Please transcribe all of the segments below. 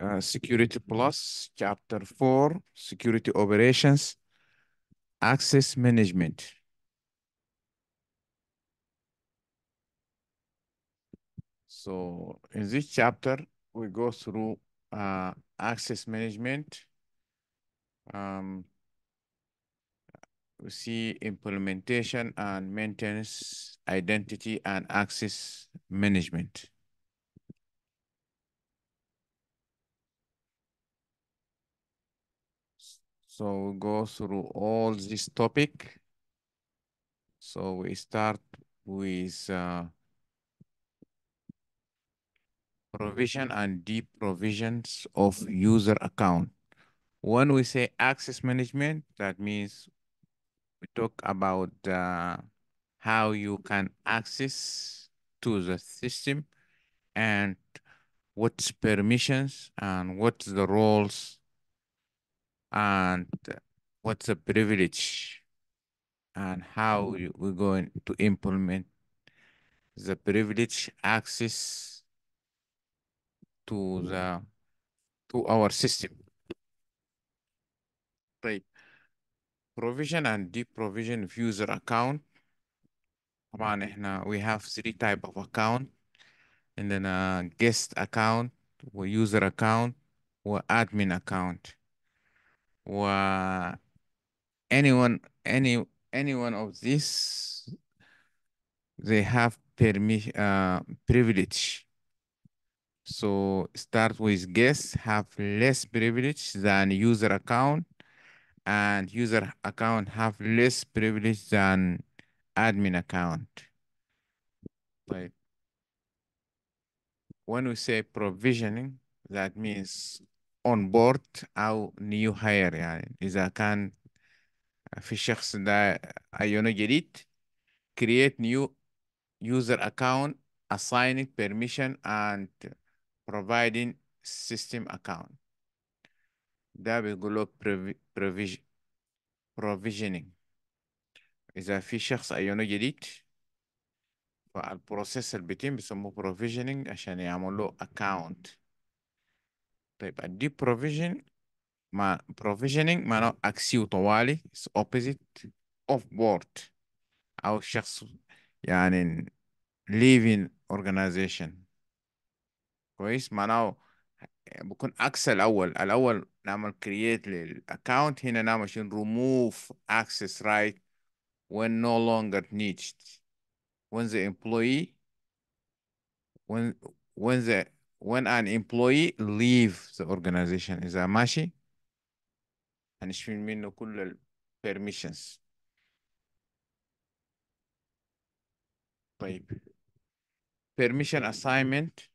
uh, Security Plus, Chapter 4, Security Operations, Access Management. So in this chapter, we go through uh, access management. Um, we see implementation and maintenance, identity and access management. So we go through all this topic. So we start with uh, provision and deep provisions of user account. When we say access management, that means we talk about uh, how you can access to the system and what's permissions and what's the roles and what's a privilege and how mm. we're going to implement the privilege access to mm. the to our system. Right. Provision and deprovision of user account. We have three type of account and then a uh, guest account, or user account, or admin account. و anyone any anyone of this they have permission uh, privilege so start with guests have less privilege than user account and user account have less privilege than admin account But when we say provisioning that means اون بورد او نيو هاير يعني اذا كان في شخص ده ايونه جديد create new user account assigning permission and providing system account ده بيقول له provisioning إذا في شخص أيونه جديد فالبروسيس اللي بيتم بيسموه provisioning عشان يعمل له account طيب ال provision مع provisioning access to وطوالي is opposite of board أو الشخص يعني leaving organization كويس معناه بكون اكس الاول الاول نعمل create للاكونت هنا نعمل شنو remove access right when no longer needed when the employee when when the when an employee leaves the organization إذا ماشي هنشيل منه كل ال permissions طيب permission assignment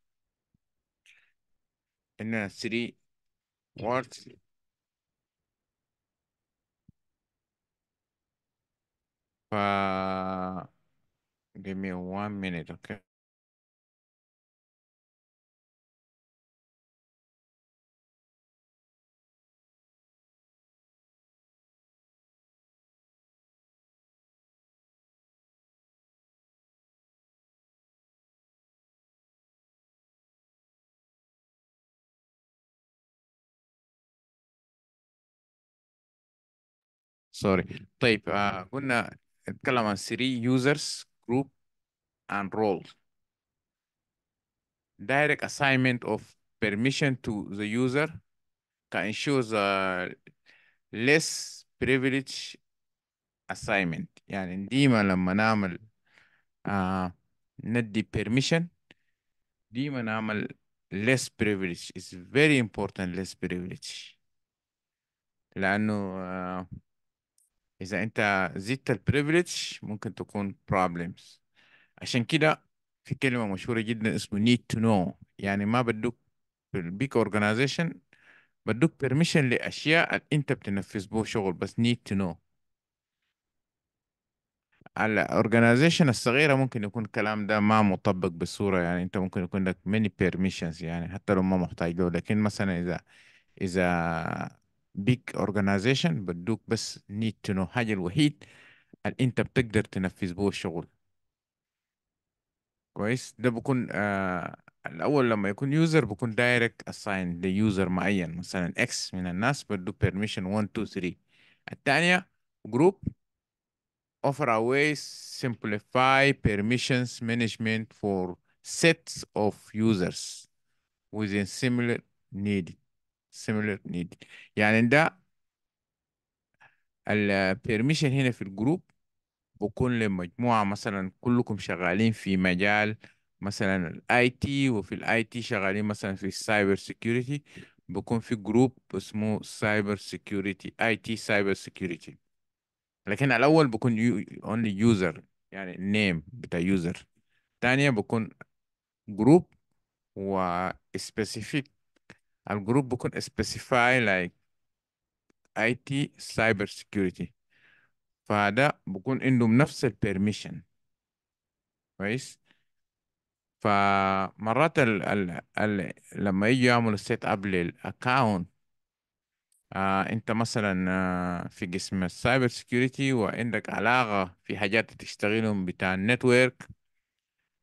a 3 words ف uh, give me one minute okay Sorry. طيب آه قلنا نتكلم عن 3 users group and role direct assignment of permission to the user can ensure the less privilege assignment يعني ديما لما نعمل آه ندي permission ديما نعمل less privilege is very important less privilege لأنه آه إذا أنت زدت البريفليج ممكن تكون problems عشان كده في كلمة مشهورة جدا اسمه need to know يعني ما بدوك في البيك organization بدوك permission لأشياء أنت بتنفذ به شغل بس need to know على الاورجنايزيشن الصغيرة ممكن يكون الكلام ده ما مطبق بصورة يعني انت ممكن يكون لك many permissions يعني حتى لو ما محتاج له لكن مثلا اذا اذا big organization بدوك بس need to know حاجة الوحيد اللي انت بتقدر تنفذ بوه الشغل كويس ده بكون آه الاول لما يكون يوزر بكون دايركت اساين ليوزر معين مثلا اكس من الناس بدو بيرميشن 1 2 3 الثانيه جروب offer a way simplify permissions management for sets of users within similar need similar need يعني ده البيرميشن هنا في الجروب بكون لمجموعة مثلا كلكم شغالين في مجال مثلا الاي تي وفي الاي تي شغالين مثلا في السايبر سيكيورتي بكون في جروب اسمه سايبر سيكيورتي اي تي سايبر سيكيورتي لكن الاول بكون اونلي يوزر يعني النيم بتاع يوزر تانية بكون جروب وسبيسيفيك على الجروب بكون specify like IT cyber security فهذا بكون عندهم نفس البيرميشن كويس فمرات ال ال ال لما يجي يعمل سيت اب للاكونت آه انت مثلا آه في قسم السايبر سيكيورتي وعندك علاقة في حاجات تشتغلهم بتاع النتورك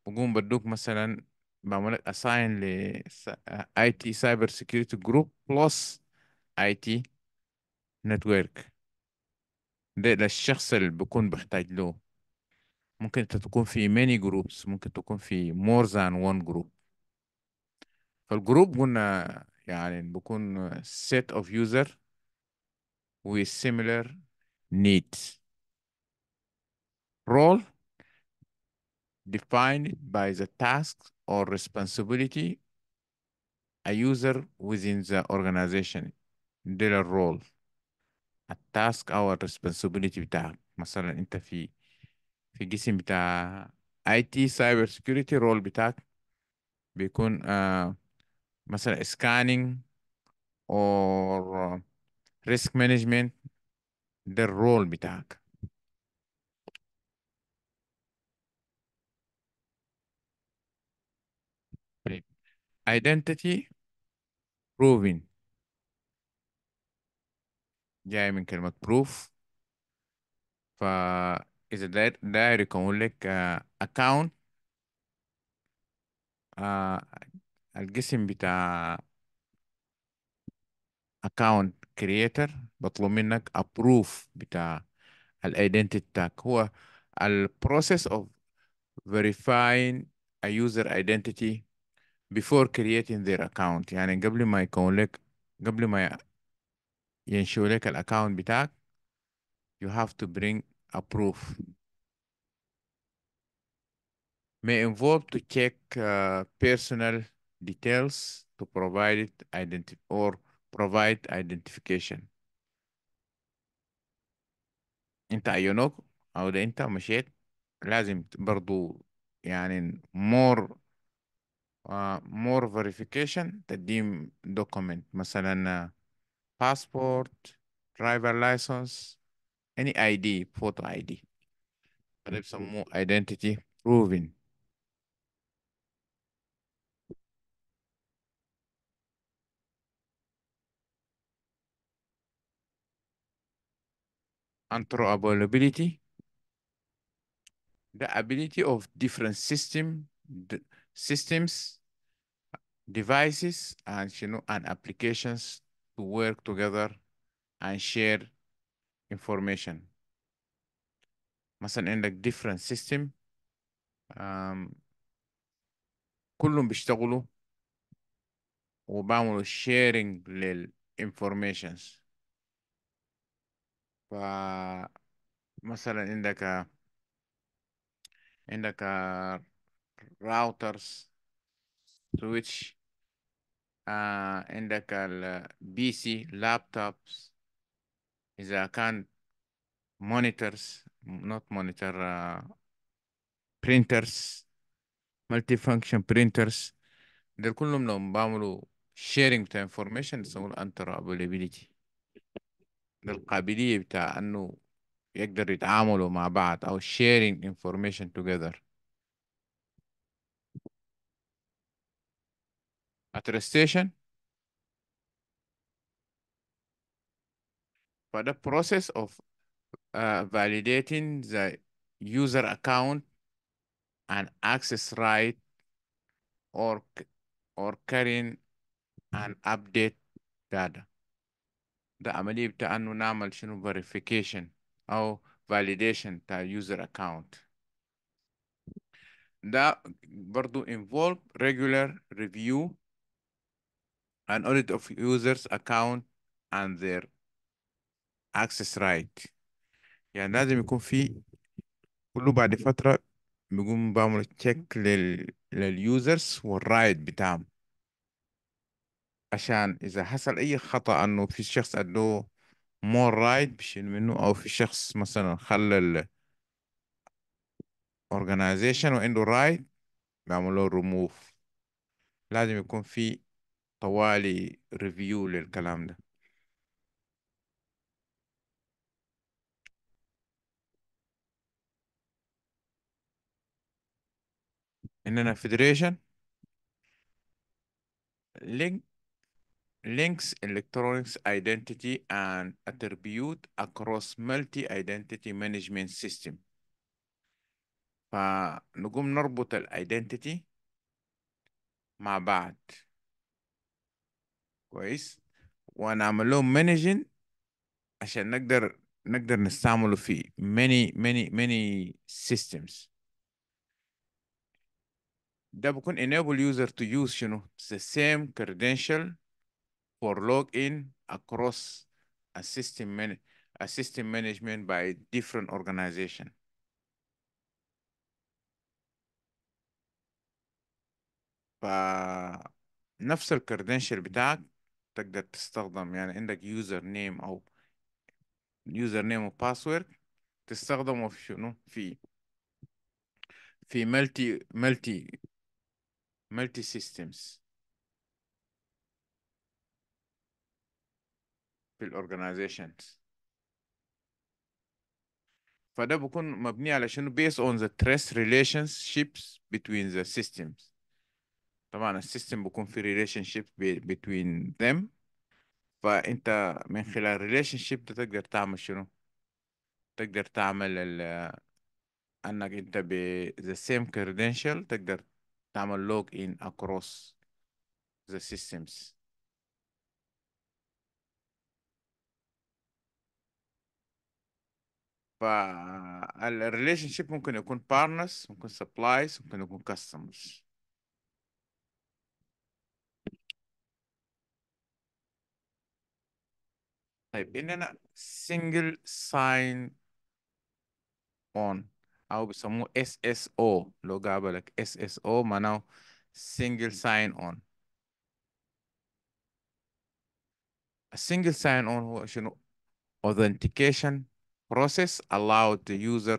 بقوم بدوك مثلا بعمل اساين ل اي تي سايبر سكيورتي جروب بلس اي تي نتورك ده للشخص اللي بكون بحتاج له ممكن انت تكون في many groups ممكن تكون في more than one group فالجروب قلنا يعني بكون set of يوزر with similar needs role defined by the tasks or responsibility a user within the organization دير الرول التاسك او الريسبونسبيلتي بتاعك مثلا انت في في الجسم بتاع اي تي سايبر سكيورتي رول بتاعك بيكون آه مثلا سكاننج اور ريسك مانجمنت ده الرول بتاعك identity proving جاي من كلمة proof فإذا ده, ده يكون لك uh, account uh, القسم بتاع account creator بطلب منك approve بتاع identity تاج هو process of verifying a user identity before creating their account يعني قبل ما يكون لك قبل ما ينشئوا لك الاكاونت بتاعك you have to bring a proof may involve to check uh, personal details to provide it identi or provide identification انت عيونك او ده انت مشيت لازم برضو يعني more more verification تقديم document مثلا passport driver license any ID photo ID some more identity proving availability, the ability of different system the systems devices and you know and applications to work together and share information. مثلا عندك different system um, كلهم بيشتغلوا وبعملوا sharing للinformations فمثلا عندك عندك routers switch آه عندك البي سي لابتوبس إذا كان monitors not monitor uh, printers multi function printers دول كلهم لو بعملوا sharing بتاع information يسموه interoperability ده القابلية بتاع إنه يقدر يتعاملوا مع بعض أو sharing information together at the station. For the process of uh, validating the user account and access right or, or carrying and update data. The amalib ta انه نعمل verification or validation ta user account. The, برضو involve regular review an audit of users account and their access right يعني لازم يكون في كله بعد فترة بيقوم بعمل تشيك لل لليوزرز والرايت بتاعهم عشان إذا حصل أي خطأ إنه في شخص ادوه مور رايت بشيل منه أو في شخص مثلا خلى ال organization وعنده رايت بعمل له remove لازم يكون في طوالي ريفيو للكلام ده اننا فيدريشن لينك links electronics identity and attribute across multi-identity management system فنقوم نربط الايدنتيتي مع بعض كويس وهنعمل لهم مانجن عشان نقدر نقدر نستعمله في many many many systems ده بكون enable user to use شنو the same credential for login across a system man a system management by different organization فنفس الكردنشل بتاعك تقدر تستخدم يعني عندك يوزر نيم او يوزر نيم وباسورد تستخدمه في شنو في في ملتي ملتي ملتي سيستمز في الاورجنايزيشنز فده بكون مبني على شنو based on the trust relationships between the systems طبعا السيستم بيكون في ريليشن شيب بين ذم فانت من خلال الريليشن شيب ده تقدر تعمل شنو تقدر تعمل ال انك انت ب the same credential تقدر تعمل log in across the systems ال relationship ممكن يكون partners ممكن supplies ممكن يكون customers type in a single sign on some more SSO لو like SSO Now single sign on a single sign on هو شنو authentication process allowed the user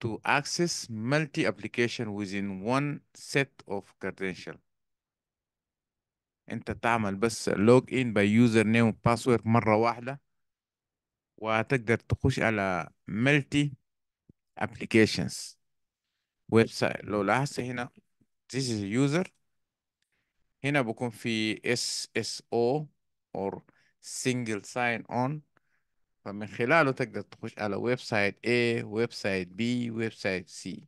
to access multi application within one set of credentials انت تعمل بس لوج ان باي يوزر نيم وباسورد مره واحده وتقدر تخش على ملتي ابلكيشنز ويب سايت لو لاحظت هنا this is user هنا بكون في SSO or single sign on فمن خلاله تقدر تخش على ويب سايت A ويب سايت B ويب سايت C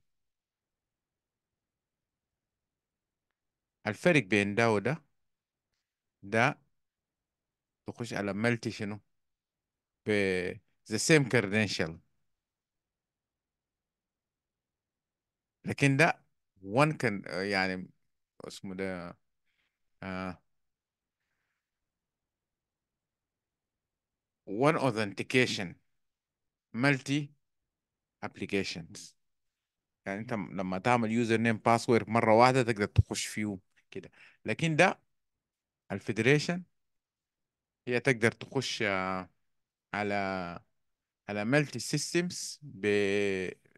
الفرق بين ده وده ده تخش على ملتي شنو ب the same credential لكن ده one can يعني اسمه ده آه one authentication multi applications يعني انت لما تعمل يوزر نيم باسورد مره واحده تقدر تخش فيه كده لكن ده الفيدريشن هي تقدر تخش آه، على على مالتي سيستمز ب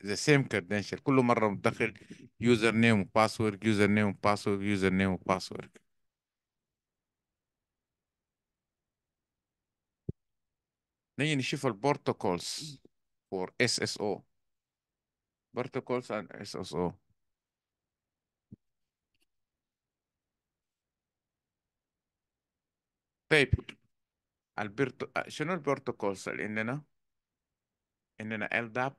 ذا سيم كريدنشال كل مره مدخل يوزر نيم وباسورد يوزر نيم وباسورد يوزر نيم وباسورد نيجي نشوف البروتوكولز فور اس اس او بروتوكولز اند اس اس او Alberto, البرتو... شنو In اللي in عندنا LDAP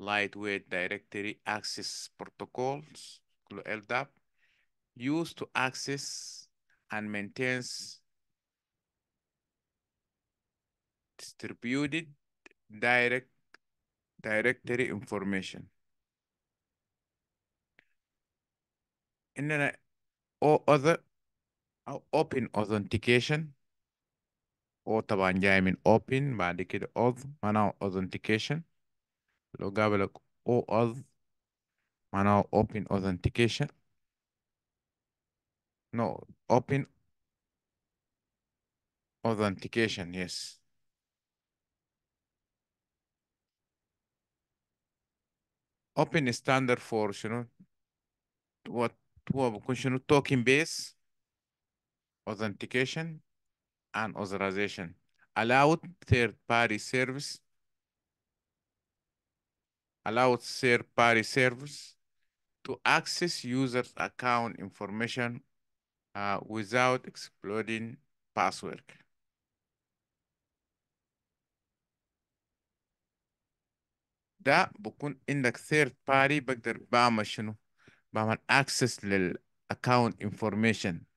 lightweight Directory Access Protocols LDAP used to access and maintains distributed direct directory information. In then or other open authentication o طبعا جاي open بعد كده auth mana authentication لو قابلك o auth mana open authentication no open authentication yes open standard for شنو what what? بكون شنو talking base authentication and authorization. Allowed third-party service. Allowed third-party service to access users' account information uh, without exploiting password. ده بكون عندك ثيرد باري بقدر بعمل شنو؟ بعمل access للاكونت information.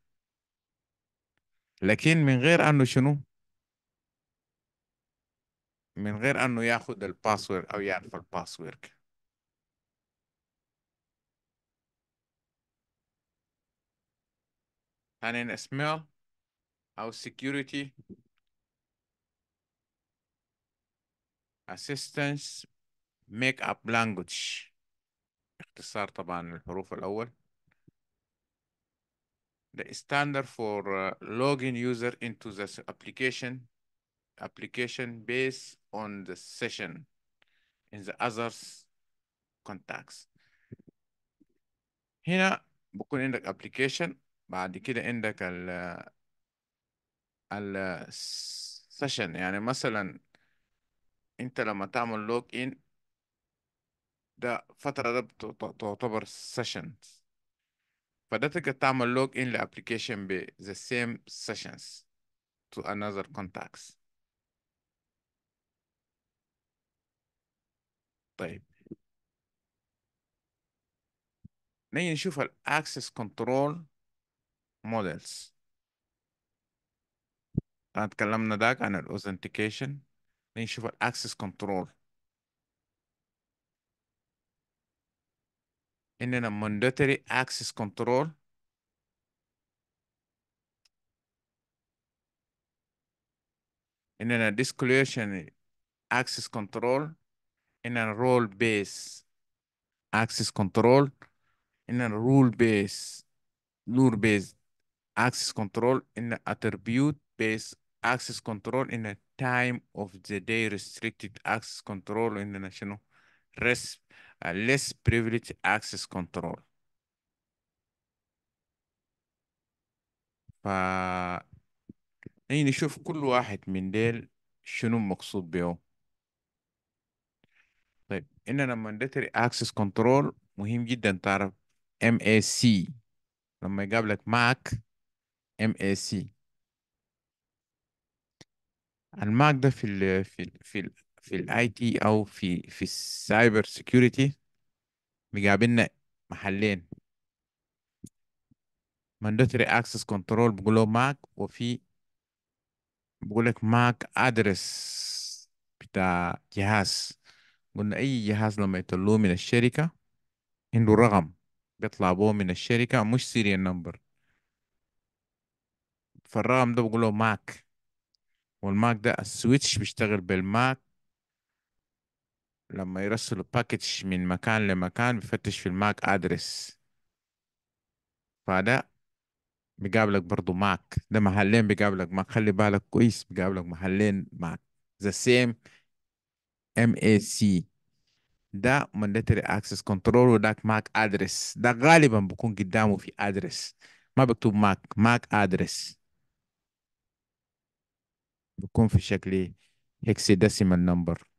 لكن من غير انه شنو من غير انه ياخذ الباسورد او يعرف الباسورد هنن سميل او security assistance ميك اب language اختصار طبعا الحروف الاول the standard for uh, logging user into the application application based on the session in the others contacts هنا بكون عندك application بعد كده عندك ال ال session يعني مثلا انت لما تعمل login ده فترة ده تعتبر sessions فده تعمل لوج ان لابلكيشن ب the same sessions to another contacts طيب نيجي نشوف الاكسس كنترول مودلز اتكلمنا داك عن الاوثنتيكيشن نيجي نشوف الاكسس كنترول and then a mandatory access control. And then a disclosure access control and a role-based access control and a rule-based, rule-based access control and attribute-based access control in a time of the day restricted access control in the national rest less privileged access control ف يعني نشوف كل واحد من ديل شنو المقصود بيهم طيب اننا mandatory access control مهم جدا تعرف MAC لما يقابلك اي MAC الماك ده في الـ في ال في ال في الاي تي او في في السايبر سيكيورتي بيقابلنا محلين مانداتوري اكسس كنترول بيقول له وفي بيقول لك ماك ادرس بتاع جهاز قلنا اي جهاز لما يطلوه من الشركه عنده رقم بيطلع به من الشركه مش سيريال نمبر فالرقم ده بقول له ماك والماك ده السويتش بيشتغل بالماك لما يرسلوا باكج من مكان لمكان بيفتش في الماك ادرس فده بيقابلك برضو ماك ده محلين بيقابلك ماك خلي بالك كويس بيقابلك محلين ماك the same ام اي سي ده mandatory access control وداك ماك ادرس ده غالبا بيكون قدامه في ادرس ما بكتب ماك ماك ادرس بيكون في شكل هيكسي ديسيمال نمبر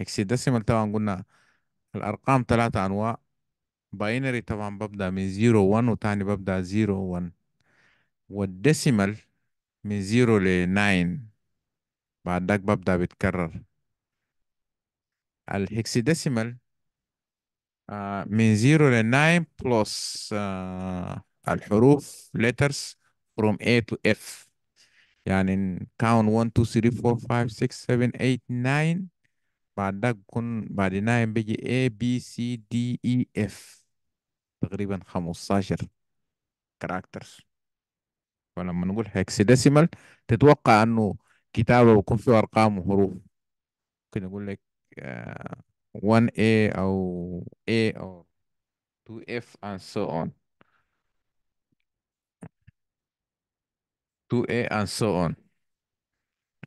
هكساديسيمال طبعا قلنا الأرقام ثلاثة أنواع باينري طبعا ببدأ من زيرو وان وتاني ببدأ زيرو وان والديسيمال من زيرو لناين بعد ذاك ببدأ بتكرر الهكسيديسيمال آه من زيرو لناين بلس آه، الحروف letters from A to F يعني count 1 2 3 4 5 6 7 8 9 بعدها بكون بعد نايم يعني بيجي A B C D E F تقريبا 15 كاركترز فلما نقول هكسديسيمال تتوقع انه كتابة بيكون فيه ارقام وحروف ممكن اقول لك 1A آه، او A او 2F and so on 2A and so on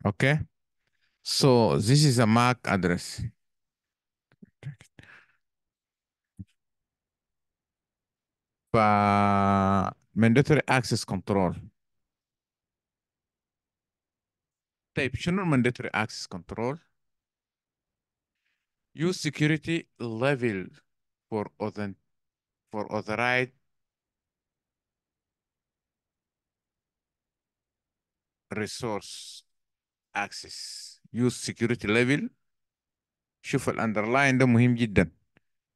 اوكي okay. So this is a MAC address. Uh, mandatory access control. Type general mandatory access control? Use security level for authent for authorized resource access. يوز سكيورتي ليفل شوف الاندرلاين ده مهم جدا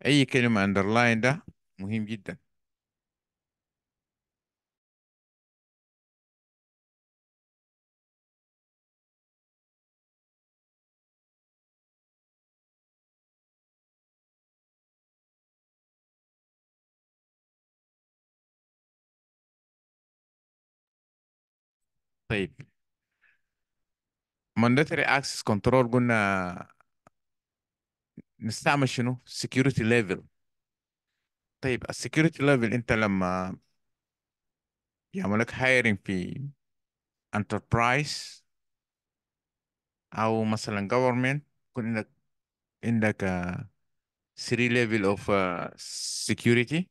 اي كلمة اندرلاين ده مهم جدا طيب مانداتري اكسس كنترول قلنا نستعمل شنو سكيورتي ليفل طيب السكيورتي ليفل انت لما يعمل لك هايرنج في انتربرايز او مثلا جوفرمنت يكون عندك عندك 3 ليفل اوف سكيورتي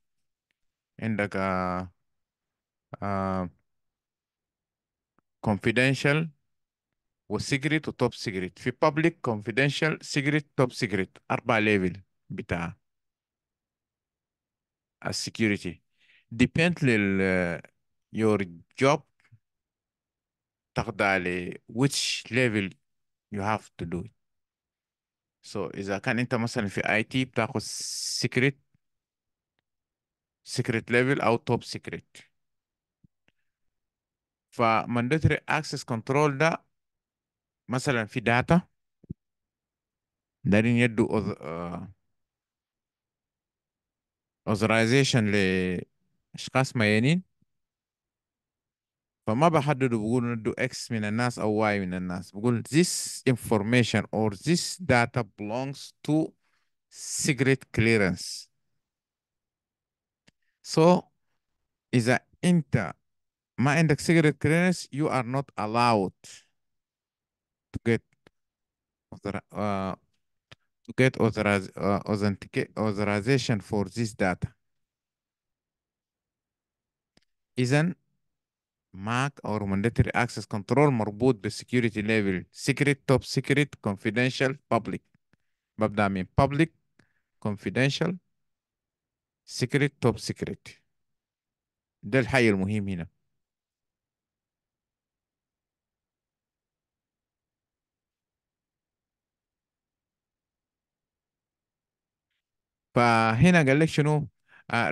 عندك آه، آه، confidential وسيجريت وتوب سيجريت في public confidential secret, top secret, arba level, ليفل As security, depending on uh, your job تاخد which level you have to do it so إذا كان أنت مثلا في IT بتاخد secret secret level أو top secret For mandatory access control ده مثلا في داتا دارين يدوا authorization لأشخاص معينين فما بحدد بقول ندوا X من الناس أو Y من الناس بقول this information or this data belongs to secret clearance so إذا أنت ما عندك secret clearance you are not allowed to get author, uh, to get authorize, uh, authorization for this data. Isn't? Mark or mandatory access control مربوط بالsecurity level secret top secret confidential public ببدأ من public confidential secret top secret ده الحي المهم هنا فهنا قال لك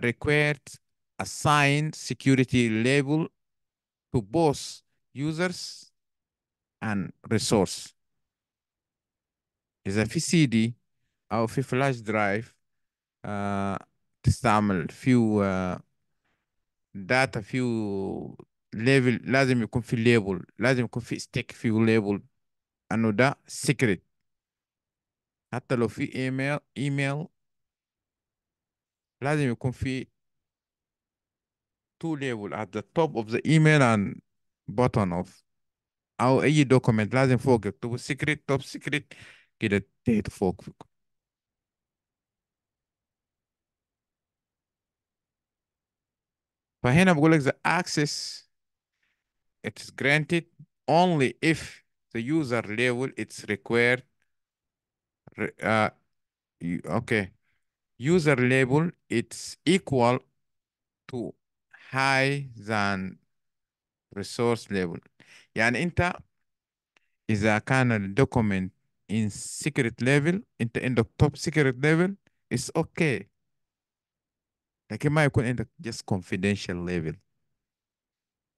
required assigned security label to both users and resource Is a CD أو في flash drive uh, تستعمل few uh, data few level لازم يكون في label لازم يكون في stick few level. أنه ده secret حتى لو في email email لازم يكون في two level at the top of the email and bottom of او اي document لازم فوق يكتبوا secret top secret كده تحت فوق فهنا بقول لك the access it is granted only if the user level it's required uh, okay user label, it's equal to high than resource label. يعني انت اذا كان document in secret level انت the top secret level it's okay لكن ما يكون the just confidential level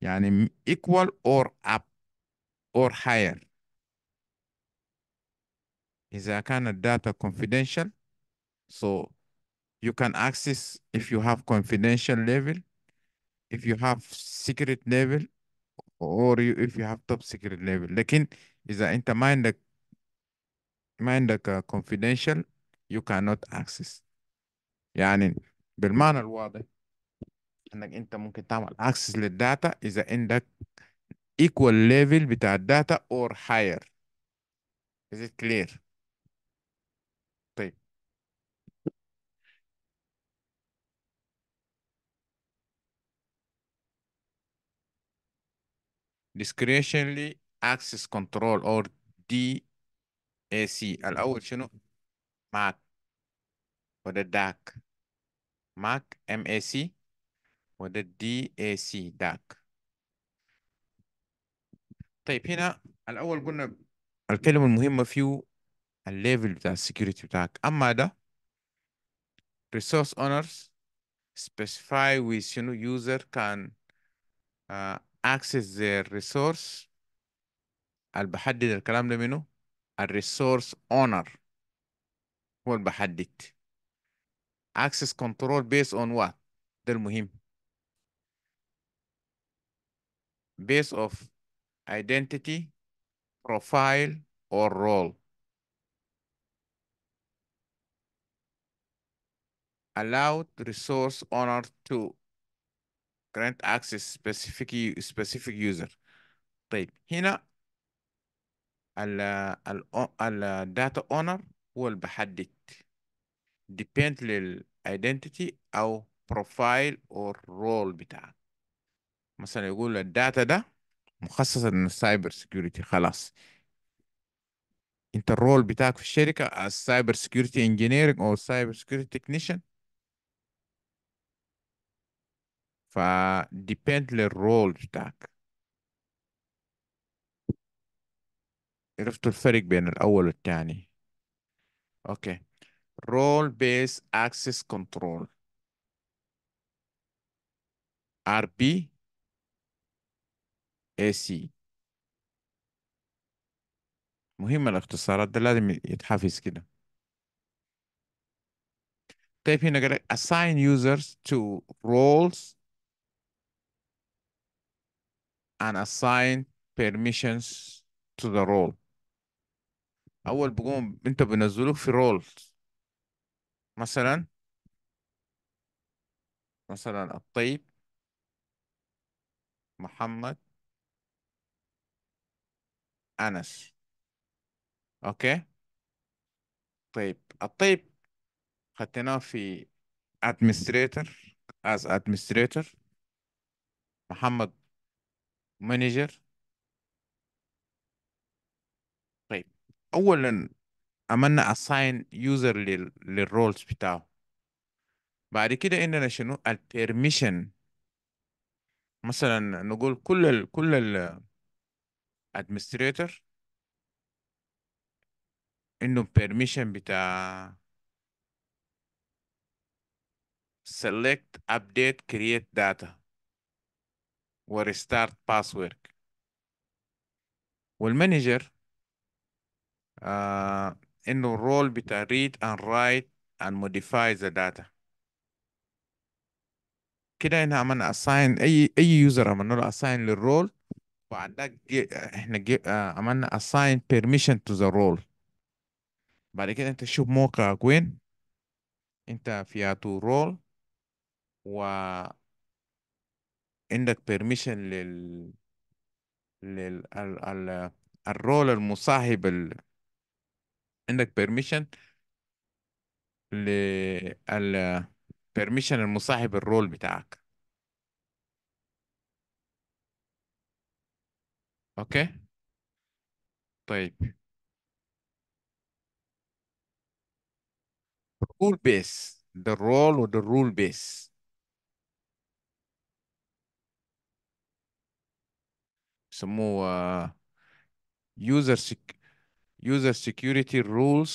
يعني equal or up or higher إذا كان الداتا confidential so you can access if you have confidential level, if you have secret level, or you, if you have top secret level. لكن in the ما that mind that uh, confidential you cannot access. يعني بالمعنى الواضح انك انت ممكن تعمل access للداتا اذا عندك equal level بتاع الداتا or higher. Is it clear? discretionary access control or DAC الأول شنو؟ MAC وده DAC MAC MAC وده DAC DAC طيب هنا الأول قلنا الكلمة المهمة فيه الليفل بتاع السكيورتي بتاعك أما ده resource owners specify with شنو user can uh, access the resource al بحدد الكلام ده منه الريسورس اونر هو اللي بحدد access control based on what ده المهم based of identity profile or role allowed resource owner to grant access specific specific user طيب هنا ال ال data owner هو اللي بحدد depend لل identity او profile or role بتاعك مثلا يقول الداتا ده مخصص للسايبر سيكيورتي خلاص انت الرول بتاعك في الشركه السايبر سيكيورتي انجينيرنج او cyber سيكيورتي تكنيشن depend للرول بتاعك عرفتوا الفرق بين الأول والتاني أوكي رول بيس أكسس كنترول ار بي اي سي مهمة الاختصارات ده لازم يتحفز كده طيب هنا قال assign users to roles and assign permissions to the role اول بقوم انت بنزلوك في رول مثلا مثلا الطيب محمد انس اوكي طيب الطيب خدناه في administrator as administrator محمد مانجر طيب اولا عملنا assign user لل... للرولز بتاعه بعد كده عندنا شنو البيرميشن مثلا نقول كل ال كل ال administrator عندهم permission بتاع select update create data وريستارت باسورك والمانجر آه انه الرول بتاع ريد اند رايت اند موديفاي ذا داتا كده احنا عملنا اساين اي اي يوزر عملنا له اساين للرول وبعد احنا آه، عملنا اساين بيرميشن تو ذا رول بعد كده انت تشوف موقعك وين انت في تو رول و عندك بيرميشن لل لل ال... ال... الرول المصاحب ال... عندك بيرميشن لل بيرميشن المصاحب الرول بتاعك اوكي طيب رول بيس the role or the rule base يسموه يوزر سيك يوزر سيكيورتي رولز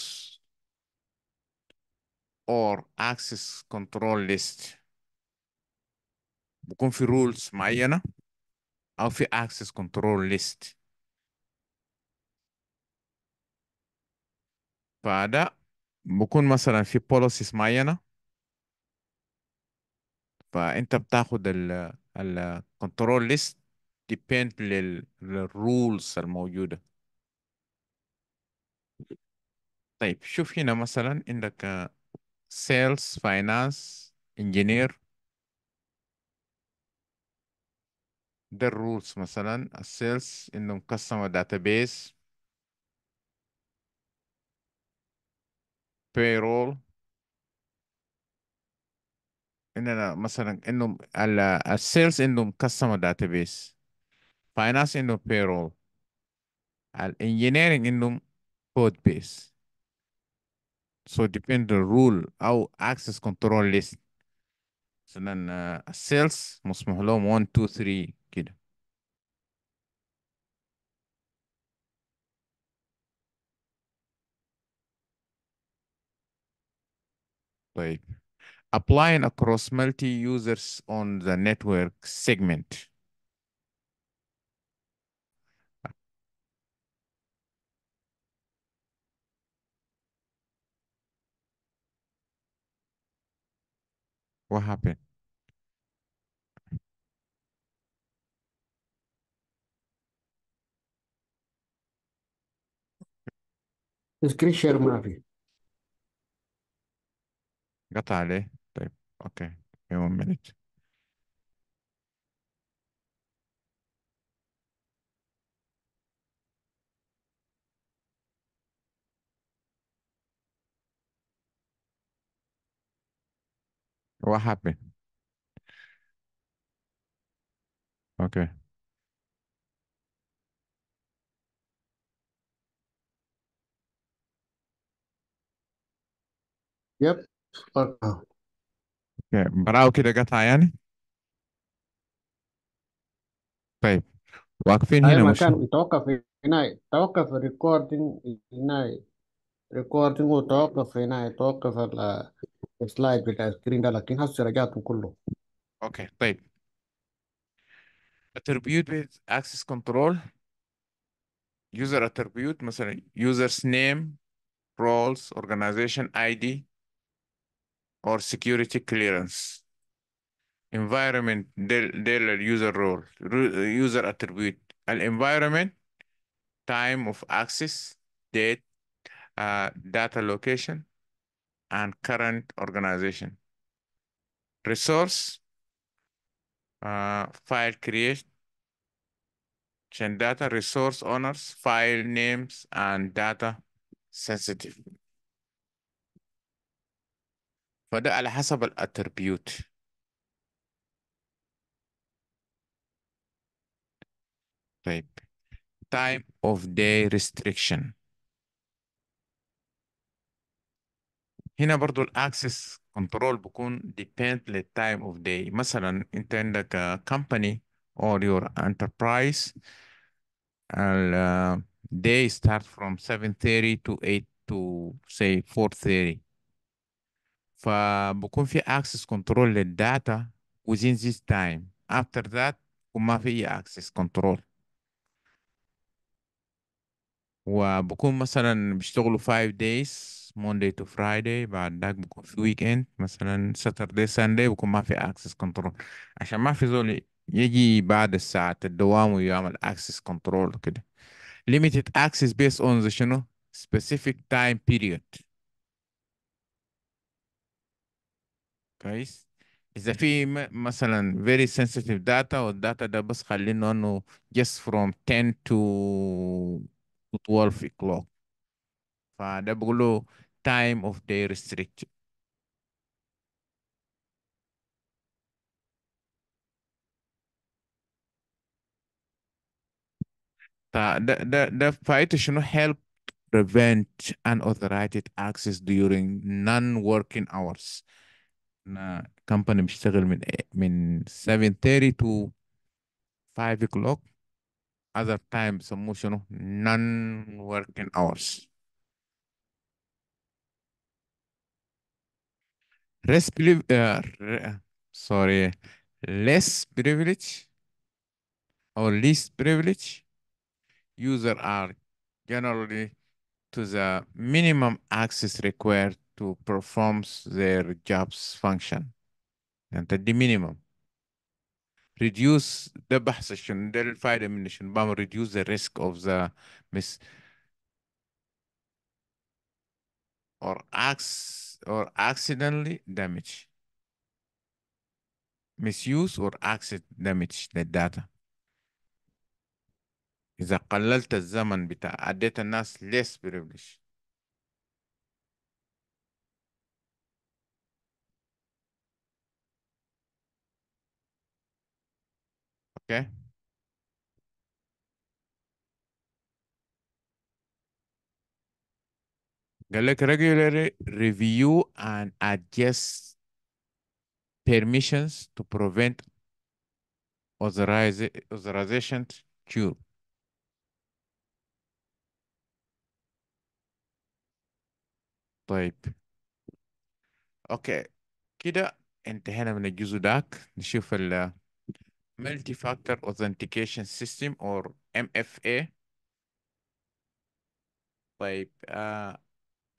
اور اكسس كنترول ليست بكون في رولز معينه او في اكسس كنترول ليست فده بكون مثلا في بوليسيز معينه فانت بتاخد ال ال control list depend للرولز الموجودة طيب شوف هنا مثلا عندك سيلز فاينانس انجينير ده الرولز مثلا السيلز عندهم كاستمر داتابيس بيرول اننا مثلا انهم السيلز عندهم كاستمر داتابيس finance in the payroll, and engineering in the code base. So depend the rule how access control list. So then مسموح uh, لهم 1 2 3 كده. applying across multi users on the network segment What happened? Scrișer Mavi. Gata, Ale. Dai, ok, e un minut. What happened? Okay. Yep. Okay. براءة كده قطع يعني؟ طيب واقفين هنا مش مكان توقف هنا توقف الريكوردينج هنا ريكوردينج وتوقف هنا يتوقف السلايد بتاع السكرين ده لكن هسه رجعتهم كله اوكي طيب اتربيوت with access control user attribute مثلا users name roles organization ID or security clearance environment del, del user role user attribute environment, time of access date uh, data location and current organization. Resource, uh, file creation, data resource owners, file names, and data sensitive. فده على حسب الاتربيوت طيب time of day restriction هنا برضو الاكسس كنترول بكون depend time of day. مثلا انت عندك company or your enterprise ال uh, day start from 7:30 to 8 to say 4:30 فبكون في access control للداتا within this time after that وما في access control وبكون مثلا بيشتغلوا 5 days Monday to Friday بعد بعدك بكون في ويك مثلا Saturday Sunday بكون ما في access control عشان ما في زول يجي بعد الساعة الدوام ويعمل access control كده limited access based on the شنو specific time period كويس إذا في مثلا very sensitive data والداتا ده بس خلينا إنه just from 10 to 12 o'clock فده بقول time of day restriction The ده ده help prevent unauthorized access during non-working hours company بيشتغل من من 7:30 to 5 o'clock other time سموه شنو non working hours less privilege uh, sorry less privilege or least privilege user are generally to the minimum access required to perform their jobs function and the minimum ريديوس ده بحث عشان ده الفائدة من عشان بعمل ريديوس ذا ريسك اوف ذا مس or acts or accidentally damage misuse or accident damage the data إذا قللت الزمن بتاع أديت الناس less privilege Okay Garlic regularly review and adjust permissions to prevent authorization to طيب اوكي كده انتهينا من الجزء داك نشوف ال ملتي فاكتور اوثنتيكيشن سيستم authentication ام اف اي طيب آه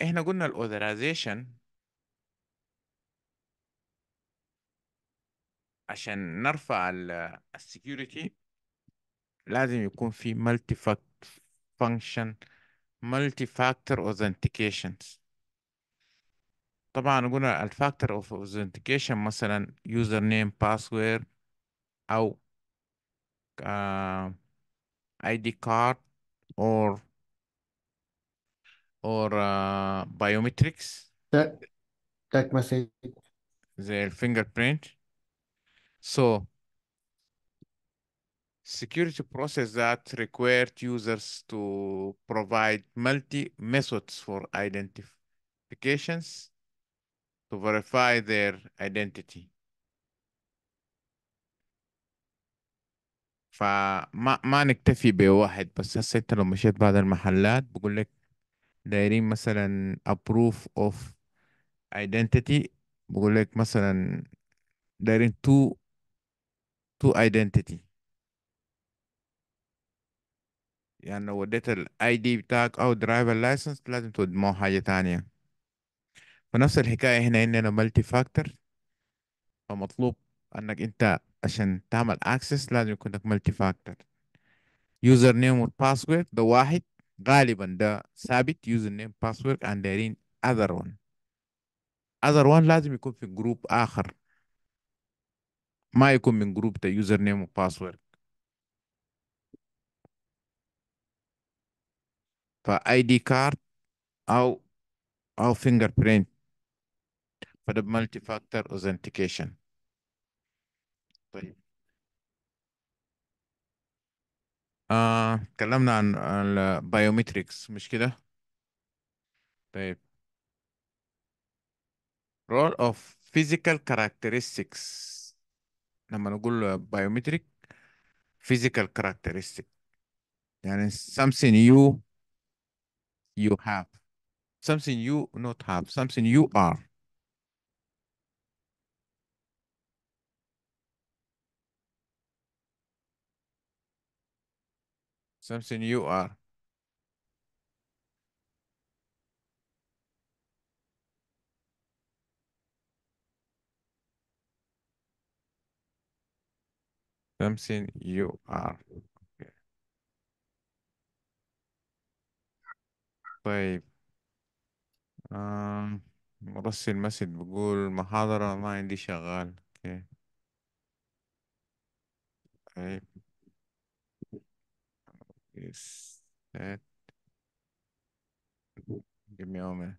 احنا قلنا الاوثرايزيشن عشان نرفع السكيورتي لازم يكون في ملتي فاكتور فانكشن ملتي فاكتور اوثنتيكيشن طبعا قلنا الفاكتور اوف اوثنتيكيشن مثلا يوزر نيم باسورد out uh, ID card or or uh, biometrics. That that message. Their fingerprint. So security process that required users to provide multi methods for identifications to verify their identity. فما ما نكتفي بواحد بس هسه انت لو مشيت بعض المحلات بقول لك دايرين مثلا approve of identity بقول لك مثلا دايرين تو تو identity يعني لو وديت الاي دي بتاعك او درايفر لايسنس لازم مو حاجة تانية فنفس الحكاية هنا اننا مالتي فاكتور فمطلوب انك انت عشان تعمل اكسس لازم يكون لك ملتي فاكتور يوزر نيم والباسورد ده واحد غالبا ده ثابت يوزر نيم باسورد and دايرين اذر one اذر one لازم يكون في جروب آخر ما يكون من جروب ده يوزر نيم وباسورد فاي دي كارد أو أو فينجر برينت فده ملتي فاكتور اوثنتيكيشن طيب آه، عن البيوميتريكس مش كده؟ طيب رول اوف فيزيكال كاركترستكس لما نقول بيوميتريك فيزيكال كاركترستك يعني something you you have something you not have something you are something you are. Something you are. Okay. طيب آه. مرسل مسج بيقول محاضرة ما عندي شغال okay. طيب is that give me a moment.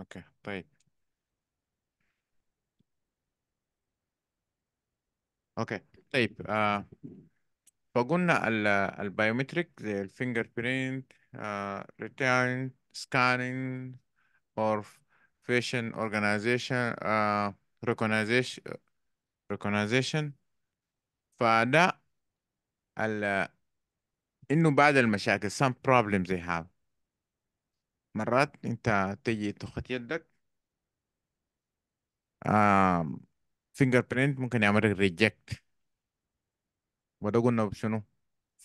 okay طيب okay tape آه. Ah, فقلنا ال- biometric زي الفينجر برينت ريتيرن scanning اور فيشن اورجانيزيشن ريكونايزيشن ريكونايزيشن فده ال انه بعد المشاكل some problems they have مرات انت تيجي تخط يدك فينجر fingerprint ممكن يعمل ريجكت ما قلنا بشنو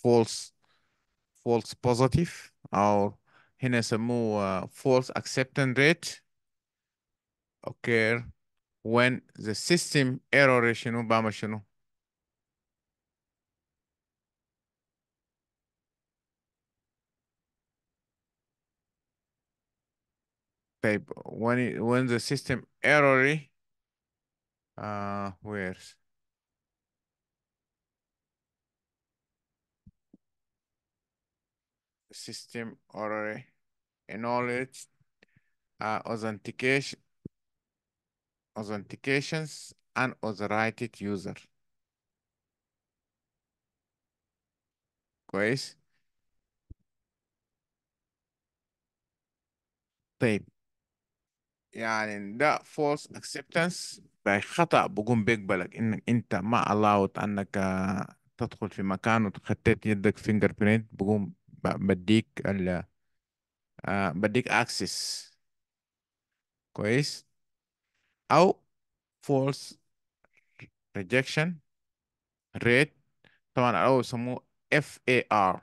false false positive او هنا يسموه false acceptance rate occur when the system error شنو بعمل شنو type when it, when the system error uh where's system or knowledge uh, authentication authentications and authorized user كويس طيب يعني ده false acceptance خطأ بقوم بيقبلك انك انت ما allowed انك تدخل في مكان وتخطيت يدك فينجر برينت بقوم بديك ala. آه بديك access كويس او false rejection rate طبعا au يسموه FAR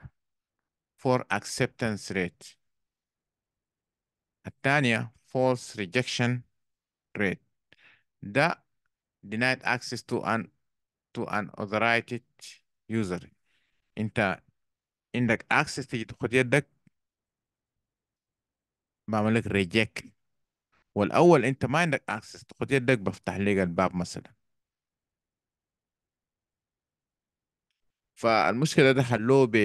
for acceptance rate Atania false rejection rate Da denied access to an to an authorized user Inta. عندك اكسس تيجي تاخد يدك بعمل لك ريجيك والاول انت ما عندك اكسس تاخد يدك بفتح لك الباب مثلا فالمشكله ده حلوه ب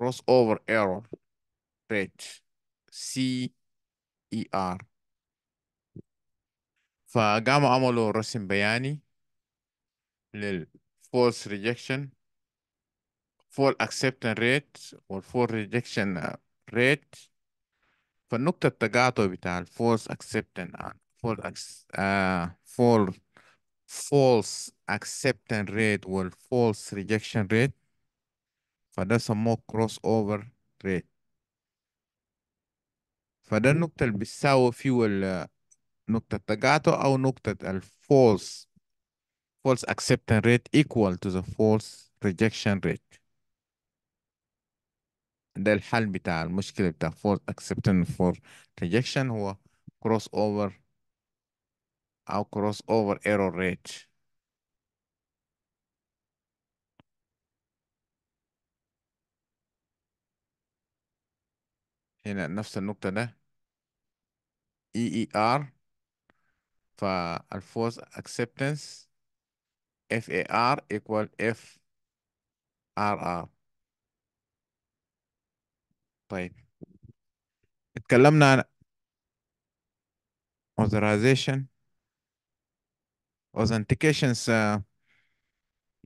cross over error rate C E R فقاموا عملوا رسم بياني لل false rejection for acceptance rate or for rejection uh, rate فالنقطة التقاطع بتاع الفولس acceptance for uh, uh false acceptance rate or false rejection rate فده سموه crossover rate فده النقطة اللي بتساوي فيه نقطة التقاطع أو نقطة الفولس false acceptance rate equal to the false rejection rate ده الحل بتاع المشكلة بتاع فورس اكسبتن فور ريجكشن هو كروس اوفر او كروس اوفر ايرور ريت هنا نفس النقطة ده اي اي ار فالفورس اكسبتنس اف اي ار ايكوال اف ار ار طيب اتكلمنا عن authorization authentication,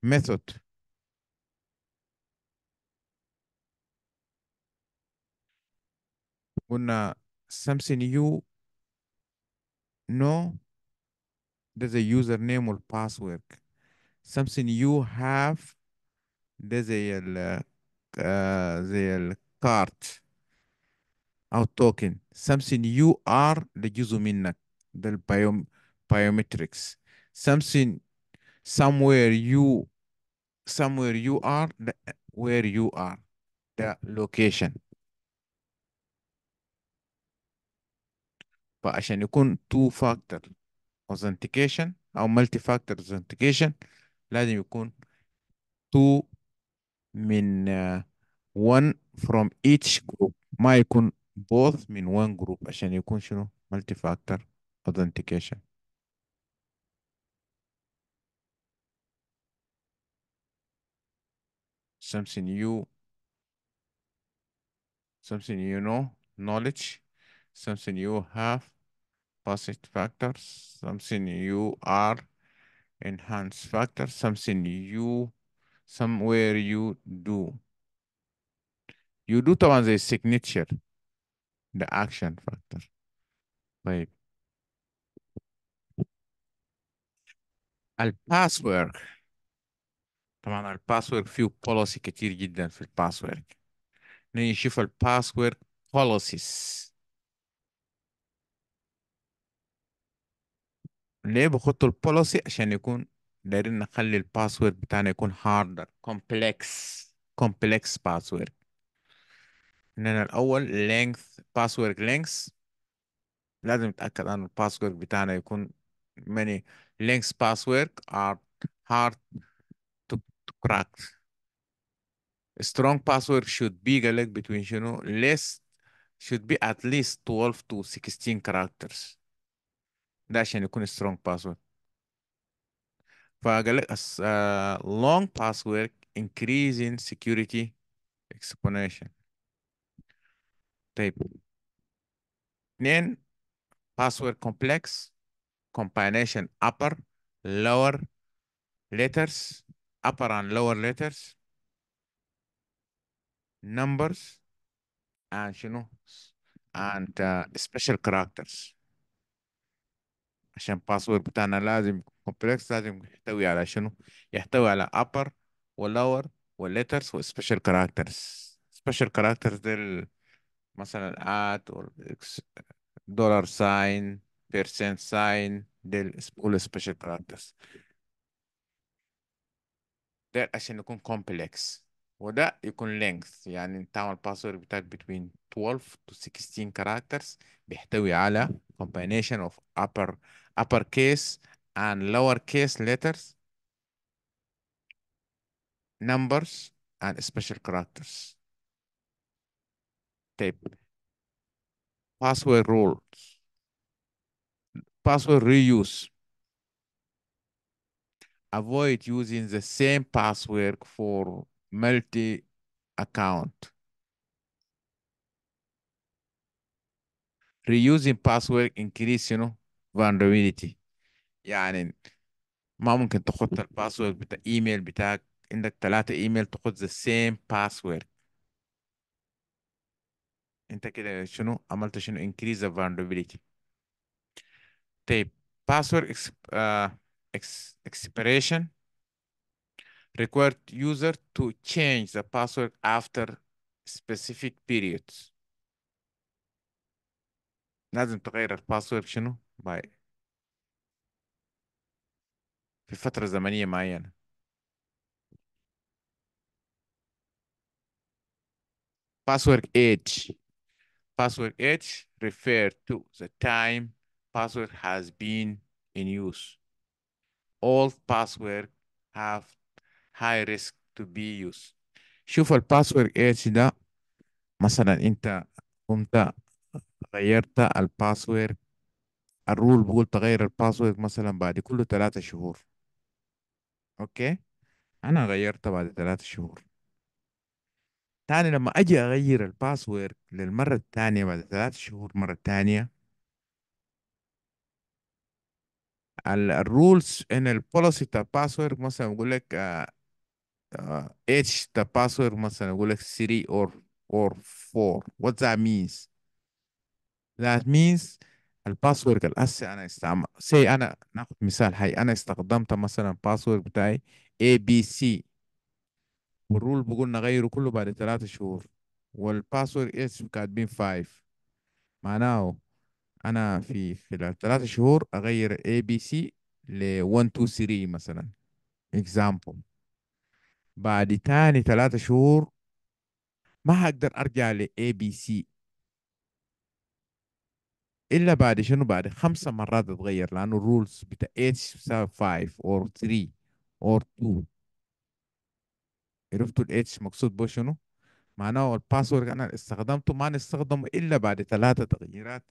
method قلنا something you know there's a username or password something you have there's a uh, زي cart or token something you are لجزء منك ده البيوم biometrics something somewhere you somewhere you are the, where you are the location فعشان يكون two factor authentication او multi factor authentication لازم يكون two من one from each group ما يكون both من one group عشان يكون شنو multi factor authentication something you something you know knowledge something you have positive factors something you are enhanced factor something you somewhere you do يو طبعا زي السيجنتشر ده اكشن فاكتور طيب الباسورد طبعا الباسورد فيه بوليسي كتير جدا في الباسورد نشوف الباسورد بوليسيز ليه بحطوا البوليسي عشان يكون دايرين نخلي الباسورد بتاعنا يكون هاردر كومبلكس كومبلكس باسورد ان انا الاول length password links لازم نتاكد ان الباسورد بتاعنا يكون many links password are hard to, to crack strong password should be galak لك between شنو list should be at least 12 to 16 characters ده عشان يكون strong password فقال لك uh, long password increasing security exponential table اثنين password complex combination upper lower letters upper and lower letters numbers and شنو and uh, special characters عشان password بتاعنا لازم complex لازم يحتوي على شنو يحتوي على upper و lower و letters و special characters special characters دل... مثلا at or X dollar sign percent sign all special characters ده عشان يكون complex وده يكون length يعني تعمل password بتاعك between 12 to 16 characters بيحتوي على combination of upper upper case and lower case letters numbers and special characters step. Password rules, password reuse. Avoid using the same password for multi account. Reusing password increase, you know, vulnerability. يعني ما ممكن تحط الباسورد بتاع ايميل بتاعك عندك ثلاثة ايميل تحط the same password انت كده شنو عملت شنو increase the vulnerability طيب password exp uh, ex expiration required user to change the password after specific periods لازم تغير الباسورد شنو باي في فترة زمنية معينة Password age Password H refers to the time password has been in use. All password have high risk to be used. شوف الباسورد H ده مثلا انت قمت غيرت الباسورد الرول بقول تغير الباسورد مثلا بعد كل ثلاثة شهور اوكي انا غيرت بعد ثلاثة شهور تاني لما اجي اغير الباسورد للمره الثانيه بعد ثلاث شهور مره ثانيه الرولز ان البوليسي تاع الباسورد مثلا يقول لك اتش تاع الباسورد مثلا يقول لك 3 اور or 4 what that means that means الباسورد الأساسي أنا استعمل سي أنا ناخد مثال حي أنا استخدمت مثلا الباسورد بتاعي ABC والرول بقولنا غيره كله بعد ثلاثة شهور والباسورد اس كاتبين 5 معناه انا في خلال ثلاثة شهور اغير اي بي سي ل 1 2 3 مثلا example بعد تاني ثلاثة شهور ما هقدر ارجع ل اي بي سي الا بعد شنو بعد خمسة مرات اتغير لانه الرولز بتاع اتش بتساوي 5 اور 3 اور 2 عرفتوا الاتش مقصود به شنو معناه الباسورد انا استخدمته ما نستخدمه الا بعد ثلاثه تغييرات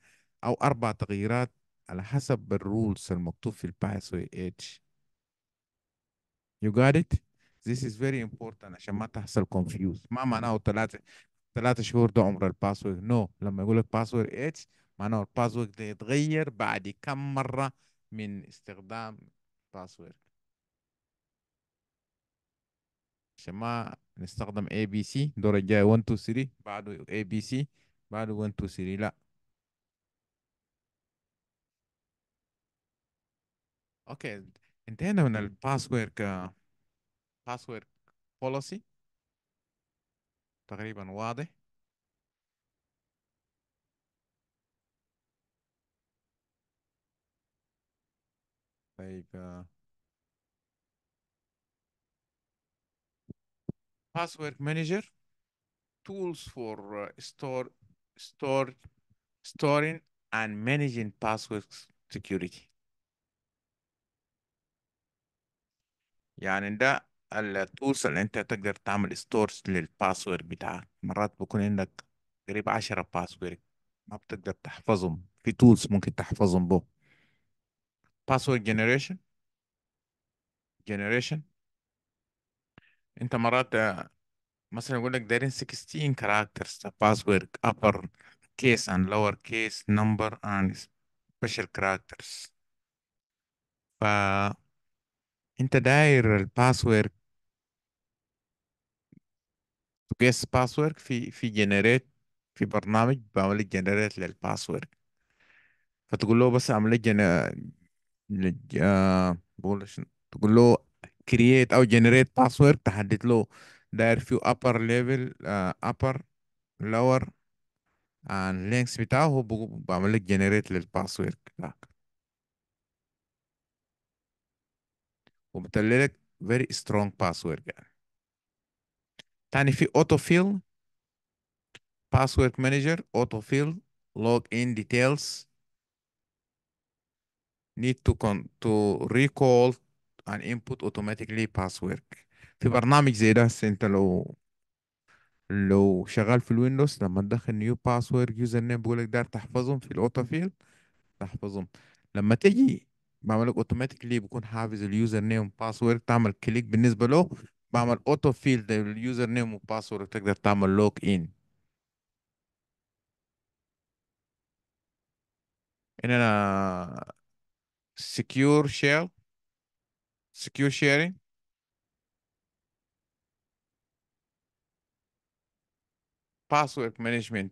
او اربع تغييرات على حسب الرولز المكتوب في الباسورد اتش you got it this is very important عشان ما تحصل confused ما معناه ثلاثه ثلاثة شهور ده عمر الباسورد نو no. لما يقول لك باسورد اتش معناه الباسورد ده يتغير بعد كم مرة من استخدام باسورد عشان ما نستخدم A B C دور الجاي 1 2 3 بعده A B C بعده 1 2 3 لا اوكي انتهينا من الباسورد ك Password بوليسي تقريبا واضح طيب آه. Password Manager, tools for uh, store, store, storing and managing password security. يعني ده التولز اللي انت تقدر تعمل ستورز للباسورد بتاعك مرات بكون عندك قريب 10 باسورد ما بتقدر تحفظهم في تولز ممكن تحفظهم به باسورد جنريشن جنريشن انت مرات مثلا يقول لك دايرين 16 كاركترز باسورد ابر كيس اند and كيس نمبر اند سبيشال كاركترز ف انت داير الباسورد تو جيس باسورد في في جنريت في برنامج بعمل جنريت للباسورد فتقول له بس اعمل لي جن... لج- آه، بقول له شنو؟ تقول له كرييت او جنريت باسورد تحدد له داير فيه upper level uh, upper lower and links بتاعه هو بعمل لك جنريت للباسورد بتاعك وبتطلع لك very strong password يعني تاني في auto fill password manager auto fill log in details need to con to recall ان input automatically password في برنامج زي ده انت لو لو شغال في الويندوز لما تدخل نيو باسورد يوزر نيم بيقول لك دار تحفظهم في الاوتو فيل تحفظهم لما تيجي بعمل لك اوتوماتيكلي بكون حافظ اليوزر نيم باسورد تعمل كليك بالنسبه له بعمل اوتو فيل اليوزر نيم وباسورد تقدر تعمل لوك ان ان انا سكيور شيل secure sharing. Password management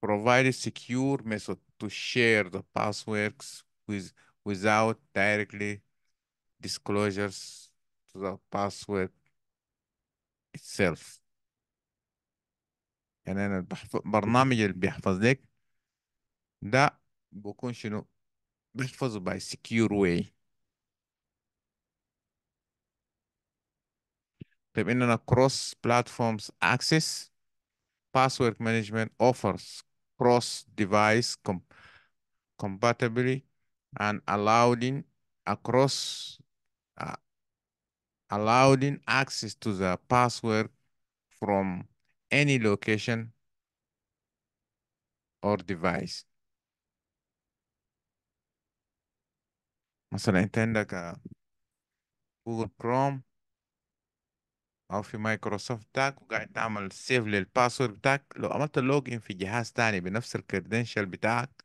provides a secure method to share the passwords with, without directly disclosures to the password itself. يعني انا البرنامج اللي بيحفظ لك ده بكون شنو بيحفظه by secure way طيب ان انا كروس بلاتفورمز اكسس باسورد مانجمنت cross device com compatibility and allowing across uh, allowing access to the password from any location or device مثلا انت عندك Google Chrome او اه، في مايكروسوفت بتاعك وقاعد تعمل سيف للباسورد بتاعك لو عملت لوج في جهاز تاني بنفس الكريدنشال بتاعك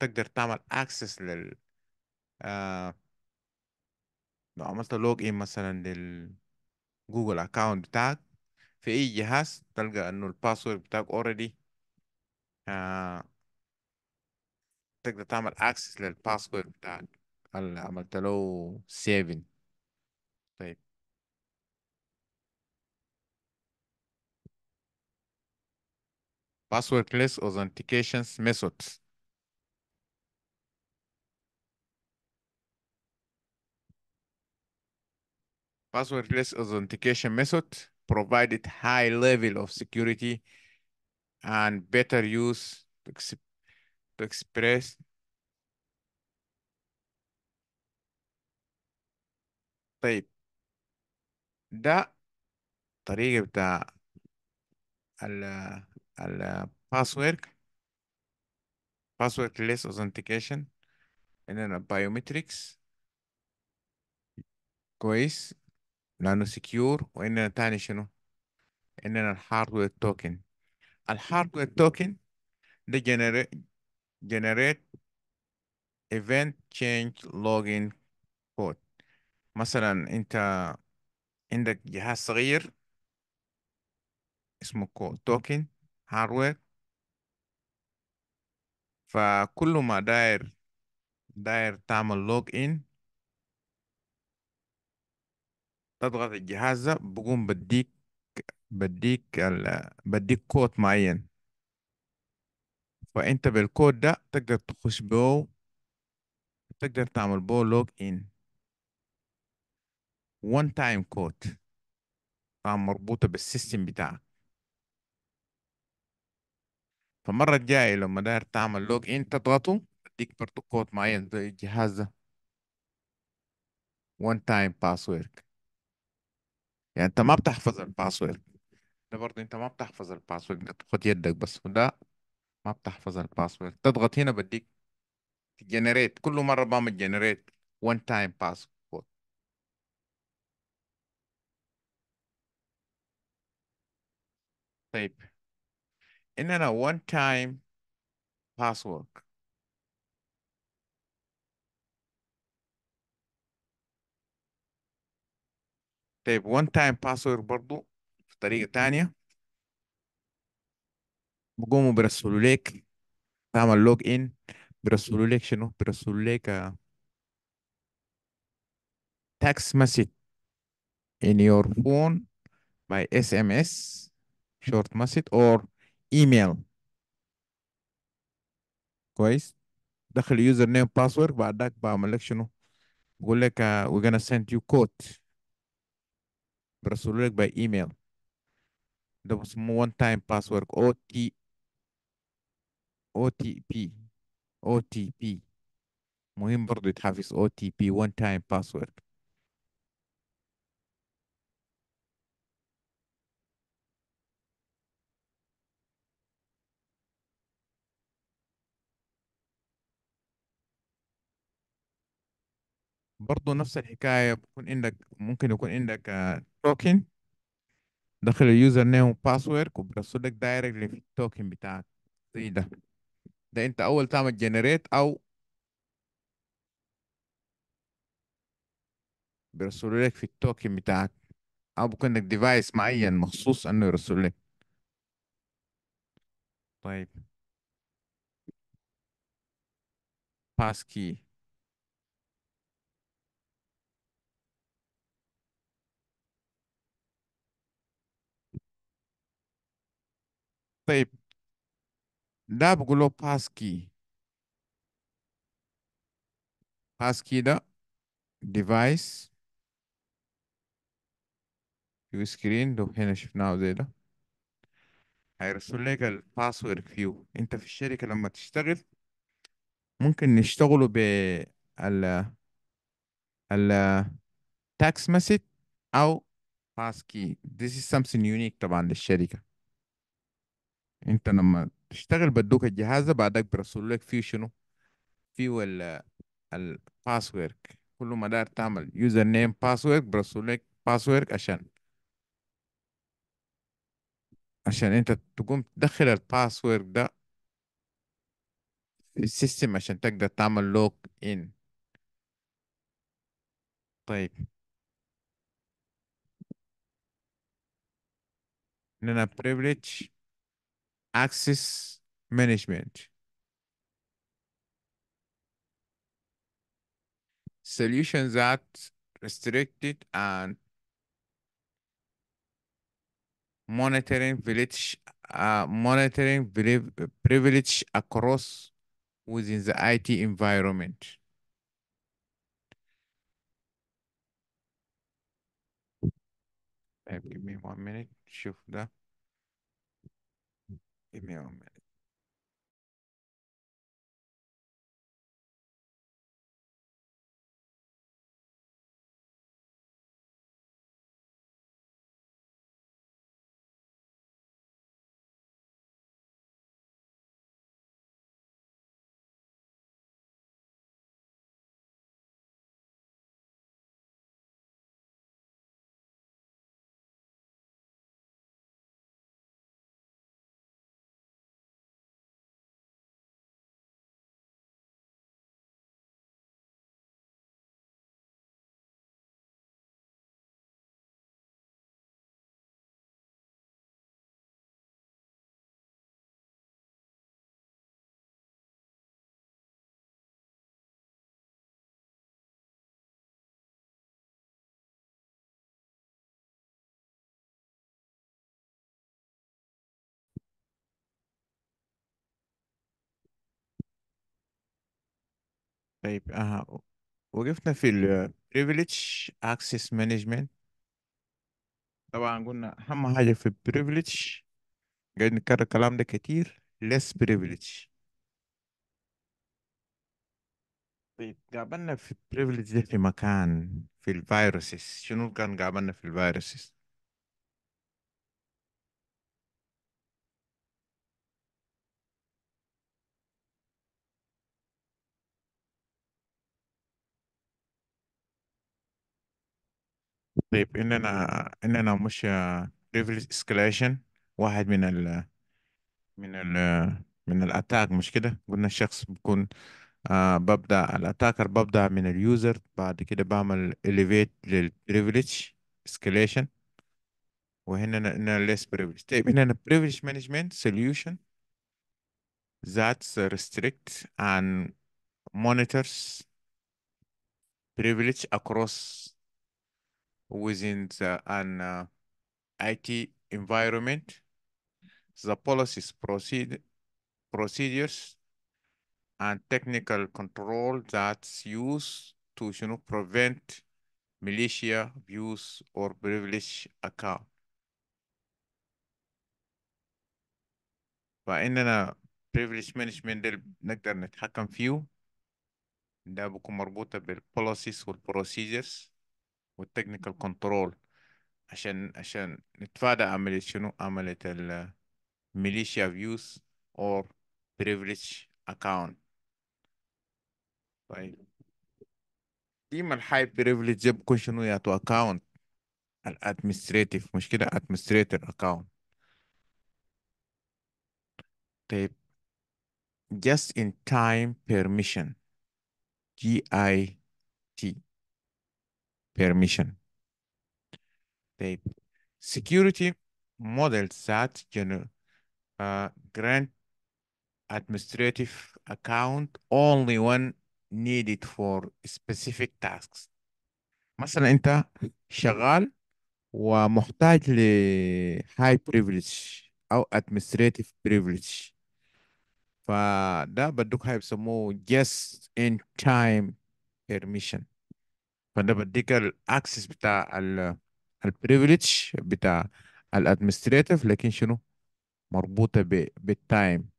تقدر تعمل اكسس لل آه، لو عملت لوجين مثلا لل جوجل اكاونت بتاعك في اي جهاز تلقى انه الباسورد بتاعك اوريدي آه، تقدر تعمل اكسس للباسورد بتاعك اللي عملت له سيفين passwordless authentication methods. Passwordless authentication method provided high level of security and better use to, ex to express طيب ده طريقة بتاع على password باسورد ليس اوثنتيكيشن اننا بايومتريكس كويس لانه سكيور واننا تاني شنو اننا الهاردوير توكن الهاردوير توكن ده generate generate event change login code مثلا انت عندك جهاز صغير اسمه توكن هاردوير فكل ما داير داير تعمل لوج ان تضغط الجهاز ده بقوم بديك بديك ال... بديك كود معين فانت بالكود ده تقدر تخش بو تقدر تعمل بو لوج ان وان تايم كود طبعا مربوطة بالسيستم بتاعك فالمرة الجاية لما داير تعمل لوج ان تضغطه اديك برضو كود معين زي الجهاز ده one time password يعني انت ما بتحفظ الباسورد ده برضه انت ما بتحفظ الباسورد ده تاخد يدك بس وده ما بتحفظ الباسورد تضغط هنا بديك جنريت كل مرة بعمل جنريت one time password طيب in and a one-time password. طيب one time password برضو بطريقة تانية بقوموا بيرسلوا لك تعمل لوج ان بيرسلوا لك شنو لك text message in your phone by SMS short message or email كويس دخل يوزر نيم بعدك بعملك شنو بقول لك we're gonna send you code برسل لك by email ده بس one time password OTP OTP O T O T P O T P مهم برضو يتحفظ O T P one time password برضه نفس الحكاية بكون عندك ممكن يكون عندك توكن آه، داخل اليوزر نيم وباسورد وبيرسل لك دايركتلي في التوكن بتاعك زي ده ده انت اول تعمل جنريت او بيرسلوا لك في التوكن بتاعك او بكون لك ديفايس معين مخصوص انه يرسل لك طيب باس كي طيب ده بقول له باس كي باس كي ده ديفايس فيو سكرين لو هنا شفناه زي ده هيرسل لك الباسورد فيو انت في الشركة لما تشتغل ممكن نشتغله ب ال ال تاكس مسج او باس كي this is something unique طبعا للشركة انت لما تشتغل بدوك الجهاز بعدك بيرسلوا لك فيه شنو فيه ال الباسورد كل ما دار تعمل يوزر نيم باسورد بيرسلوا لك باسورد عشان عشان انت تقوم تدخل الباسورد ده في السيستم عشان تقدر تعمل لوك ان طيب هنا privilege access management. Solutions that restricted and monitoring village uh, monitoring privilege across within the IT environment. Give me one minute, shift that. E meu, meu. طيب اها وقفنا في الـ privilege access management طبعا قلنا اهم حاجه في privilege قاعد نكرر الكلام ده كتير less privilege طيب قابلنا في privilege ده في مكان في الفيروسز شنو كان قابلنا في الفيروسز طيب اننا اننا مش ريفل اسكليشن واحد من ال من ال من الاتاك مش كده قلنا الشخص بكون آه ببدا الاتاكر ببدا من اليوزر بعد كده بعمل اليفيت للبريفليج اسكليشن وهنا ان ليس بريفليج طيب هنا بريفليج مانجمنت سوليوشن ذات ريستريكت and مونيتورز privilege across within the, an uh, IT environment, the policies, proceed, procedures, and technical control that's used to you know, prevent militia abuse or privilege account. فإننا privilege management ده نقدر نتحكم فيه ده بيكون مربوطة بالpolicies والprocedures والتكنيكال كنترول عشان عشان نتفادى عملية شنو عملية ال ميليشيا فيوز or بريفليج account طيب ديما الحاي privilege بيكون شنو ياتو account الادمنستريتيف مش كده administrator account طيب just in time permission اي permission. They security models that gener, uh, grant administrative account only when needed for specific tasks. مثلا انت شغال ومحتاج ل high privilege او administrative privilege فده بدوك هيسموه just in time permission فده بديك الاكسس بتاع البريفليج بتاع الادمنستريتيف لكن شنو مربوطه بالتايم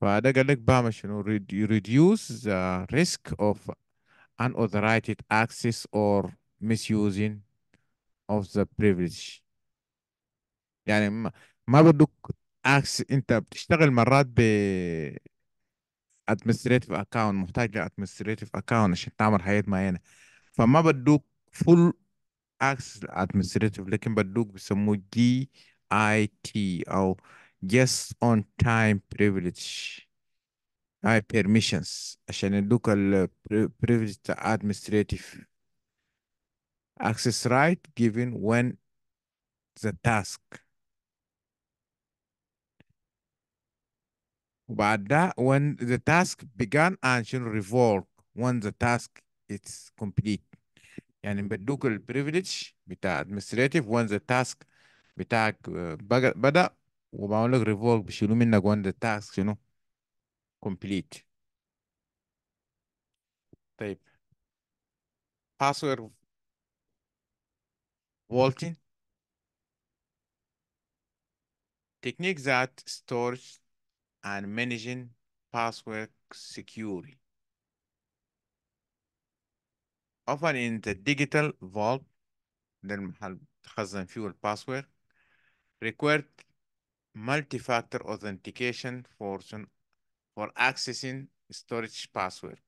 فده قال لك بعمل شنو reduce the risk of unauthorized access or misusing of the privilege يعني ما بدك اكس انت بتشتغل مرات ب ادمنستريتيف اكونت محتاج لادمنستريتيف اكونت عشان تعمل حاجات معينه فما بدوك فول اكسس لادمنستريتيف لكن بدوك بيسموه جي اي تي او just اون تايم بريفليج اي بيرميشنز عشان يدوك البريفليج تاع administrative access right given when the task But that when the task began and should revolve when the task is complete. And يعني بدوك privilege, the administrative when the task بتاعك بدأ وبعمل لك revolve بيشيلوه منك when the task you know complete. Type. password vaulting technique that stores and managing password security. Often in the digital vault, then تخزن فيه الباسورد required multi-factor authentication for for accessing storage password.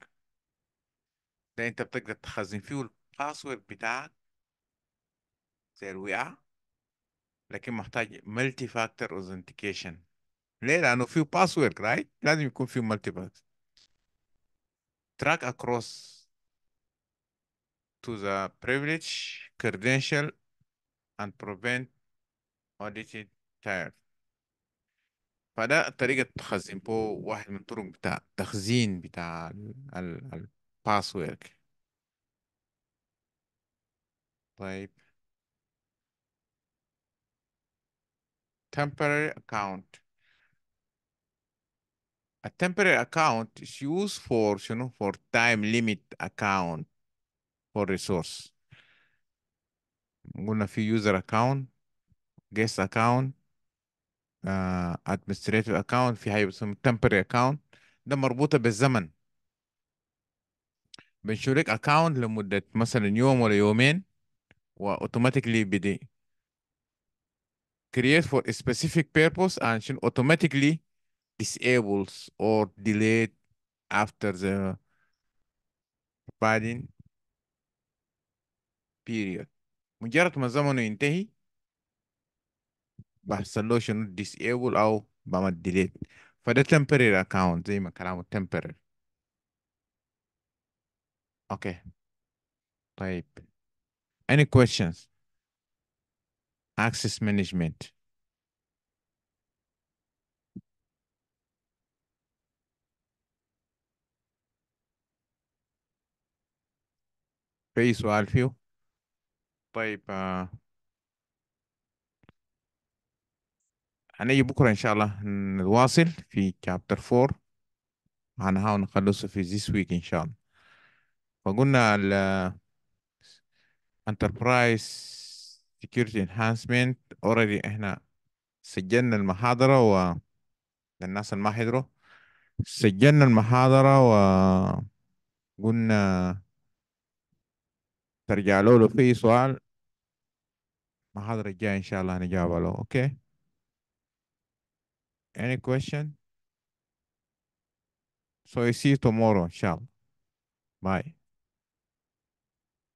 ده انت بتقدر تخزن فيه الباسورد بتاعك زي الوعاء لكن محتاج multi-factor authentication ليه؟ لأنه في باسورد رايت لازم يكون مالتي باس track across to the privilege credential and prevent audited tire فده طريقة تخزين بو واحد من طرق بتاع تخزين بتاع الباسورد طيب temporary account a temporary account is used for, you know, for time limit account for resource. I'm gonna user account, guest account, uh, administrative account, في have some temporary account ده مربوطة بالزمن. بنشوف لك account لمدة مثلا يوم ولا يومين automatically بدي. Create for a specific purpose and automatically disables or delayed after the providing period مجرد ما زمنه ينتهي بحصل شنو disable او بعمل delete فده temporary account زي ما كلامه temporary Okay. طيب any questions access management في أي سؤال فيه طيب آه. هنيجي بكرة إن شاء الله نواصل في chapter 4 هنحاول نخلصه في this week إن شاء الله فقلنا ال Enterprise Security Enhancement already إحنا سجلنا المحاضرة و للناس اللي ما حضروا سجلنا المحاضرة وقلنا ترجع له لو في سؤال ما حد رجع okay. any question so i see you tomorrow inshallah bye